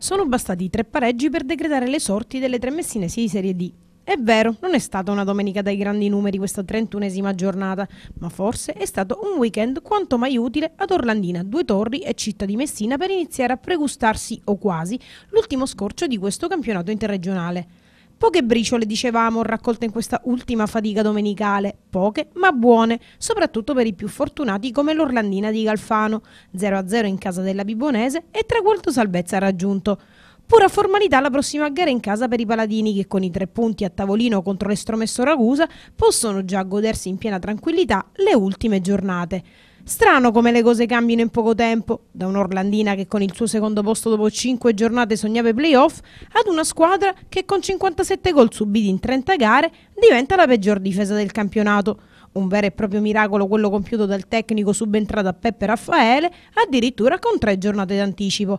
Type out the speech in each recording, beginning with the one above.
Sono bastati tre pareggi per decretare le sorti delle tre messinesi di Serie D. È vero, non è stata una domenica dai grandi numeri questa trentunesima giornata, ma forse è stato un weekend quanto mai utile ad Orlandina, Due Torri e Città di Messina per iniziare a pregustarsi, o quasi, l'ultimo scorcio di questo campionato interregionale. Poche briciole, dicevamo, raccolte in questa ultima fatica domenicale, poche ma buone, soprattutto per i più fortunati come l'Orlandina di Galfano, 0-0 in casa della Bibonese e traguardo salvezza raggiunto. Pura formalità la prossima gara in casa per i Paladini che con i tre punti a tavolino contro l'estromesso Ragusa possono già godersi in piena tranquillità le ultime giornate. Strano come le cose cambino in poco tempo, da un'Orlandina che con il suo secondo posto dopo 5 giornate sognava i playoff, ad una squadra che con 57 gol subiti in 30 gare diventa la peggior difesa del campionato. Un vero e proprio miracolo quello compiuto dal tecnico subentrato a Peppe Raffaele, addirittura con tre giornate d'anticipo.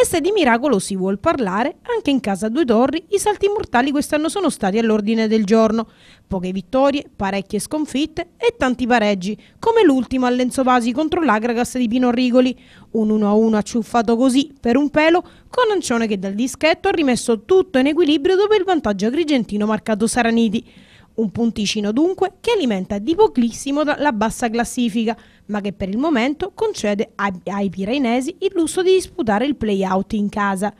E se di miracolo si vuol parlare, anche in casa Due Torri i salti mortali quest'anno sono stati all'ordine del giorno. Poche vittorie, parecchie sconfitte e tanti pareggi, come l'ultimo a Lenzo Vasi contro l'Agragas di Pino Rigoli. Un 1-1 acciuffato così, per un pelo, con Ancione che dal dischetto ha rimesso tutto in equilibrio dopo il vantaggio agrigentino marcato Saraniti. Un punticino dunque che alimenta di pochissimo la bassa classifica, ma che per il momento concede ai pirenesi il lusso di disputare il play-out in casa.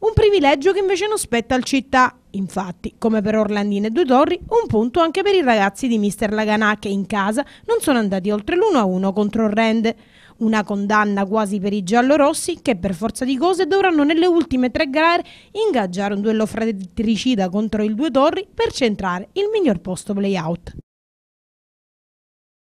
Un privilegio che invece non spetta al città, Infatti, come per Orlandine e Due Torri, un punto anche per i ragazzi di Mister Laganà che in casa non sono andati oltre l'1-1 contro Rende. Una condanna quasi per i giallorossi che per forza di cose dovranno nelle ultime tre gare ingaggiare un duello fratricida contro il Due Torri per centrare il miglior posto playout.